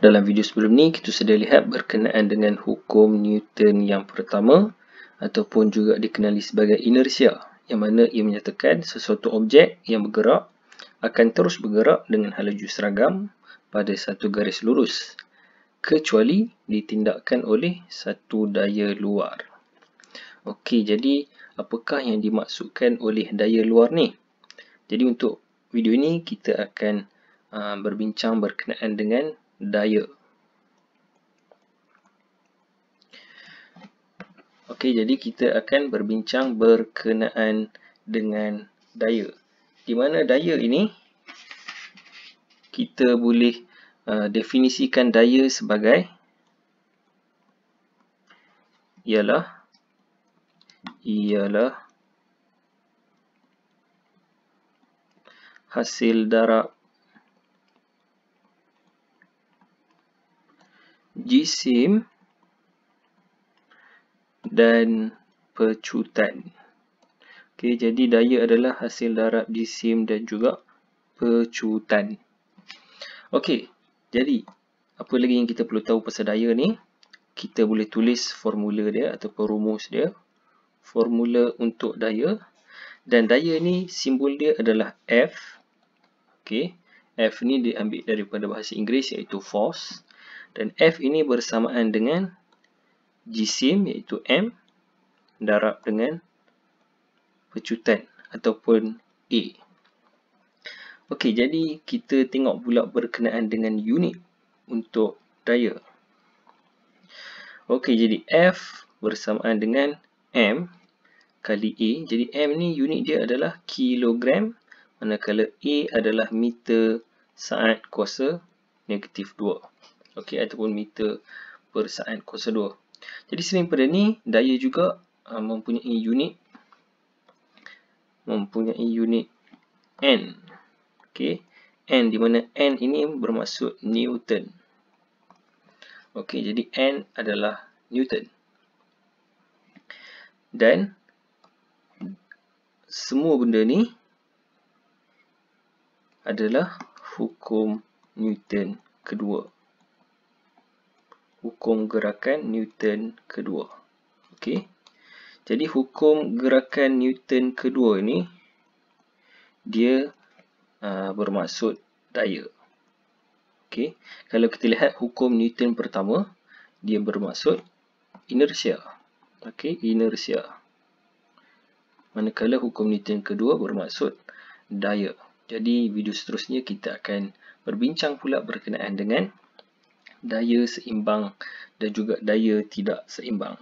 dalam video sebelum ni kita sudah lihat berkenaan dengan hukum Newton yang pertama ataupun juga dikenali sebagai inersia yang mana ia menyatakan sesuatu objek yang bergerak akan terus bergerak dengan halaju seragam pada satu garis lurus kecuali ditindakkan oleh satu daya luar. Okey, jadi apakah yang dimaksudkan oleh daya luar ni? Jadi untuk video ini kita akan ah, berbincang berkenaan dengan daya. Okey, jadi kita akan berbincang berkenaan dengan daya. Di mana daya ini, kita boleh uh, definisikan daya sebagai ialah ialah hasil darab Gsim dan pecutan. Okey, jadi daya adalah hasil darab Gsim dan juga pecutan. Okey, jadi apa lagi yang kita perlu tahu pasal daya ni? Kita boleh tulis formula dia atau rumus dia. Formula untuk daya. Dan daya ni simbol dia adalah F. Okey, F ni diambil daripada bahasa Inggeris iaitu force. Dan F ini bersamaan dengan jisim iaitu M darab dengan pecutan ataupun A. Okey, jadi kita tengok pula berkenaan dengan unit untuk daya. Okey, jadi F bersamaan dengan M kali A. Jadi M ni unit dia adalah kilogram manakala A adalah meter saat kuasa negatif okey ataupun meter per saat kuasa 2. Jadi selain pada ni daya juga uh, mempunyai unit mempunyai unit N. Okey, N di mana N ini bermaksud Newton. Okey, jadi N adalah Newton. Dan semua benda ni adalah hukum Newton kedua hukum gerakan Newton kedua. Okey. Jadi hukum gerakan Newton kedua ini dia aa, uh, bermaksud daya. Okey. Kalau kita lihat hukum Newton pertama, dia bermaksud inersia. Okey, inersia. Manakala hukum Newton kedua bermaksud daya. Jadi video seterusnya kita akan berbincang pula berkenaan dengan daya seimbang dan juga daya tidak seimbang.